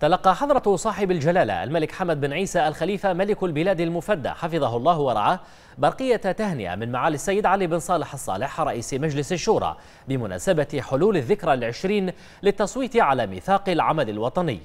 تلقى حضرة صاحب الجلالة الملك حمد بن عيسى الخليفة ملك البلاد المفدى حفظه الله ورعاه برقية تهنئة من معالي السيد علي بن صالح الصالح رئيس مجلس الشورى بمناسبة حلول الذكرى العشرين للتصويت على ميثاق العمل الوطني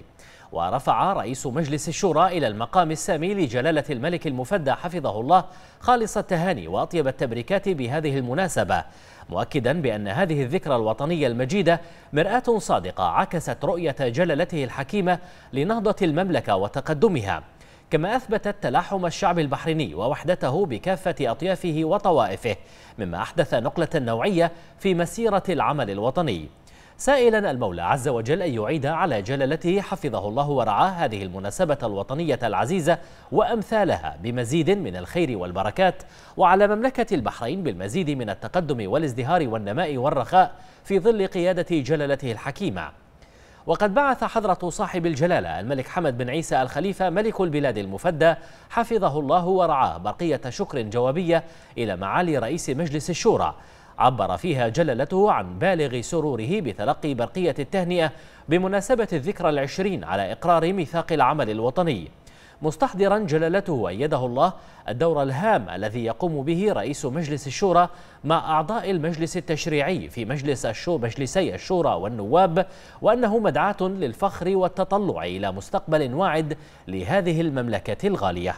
ورفع رئيس مجلس الشورى إلى المقام السامي لجلالة الملك المفدى حفظه الله خالص التهاني وأطيب التبريكات بهذه المناسبة مؤكدا بأن هذه الذكرى الوطنية المجيدة مرآة صادقة عكست رؤية جلالته الحكيمة لنهضة المملكة وتقدمها كما أثبتت تلاحم الشعب البحريني ووحدته بكافة أطيافه وطوائفه مما أحدث نقلة نوعية في مسيرة العمل الوطني سائلا المولى عز وجل أن يعيد على جلالته حفظه الله ورعاه هذه المناسبة الوطنية العزيزة وأمثالها بمزيد من الخير والبركات وعلى مملكة البحرين بالمزيد من التقدم والازدهار والنماء والرخاء في ظل قيادة جلالته الحكيمة وقد بعث حضرة صاحب الجلالة الملك حمد بن عيسى الخليفة ملك البلاد المفدى حفظه الله ورعاه بقية شكر جوابية إلى معالي رئيس مجلس الشورى عبر فيها جلالته عن بالغ سروره بتلقي برقية التهنئة بمناسبة الذكرى العشرين على إقرار ميثاق العمل الوطني مستحضرا جلالته أيده الله الدور الهام الذي يقوم به رئيس مجلس الشورى مع أعضاء المجلس التشريعي في مجلس الشو مجلسي الشورى والنواب وأنه مدعاة للفخر والتطلع إلى مستقبل واعد لهذه المملكة الغالية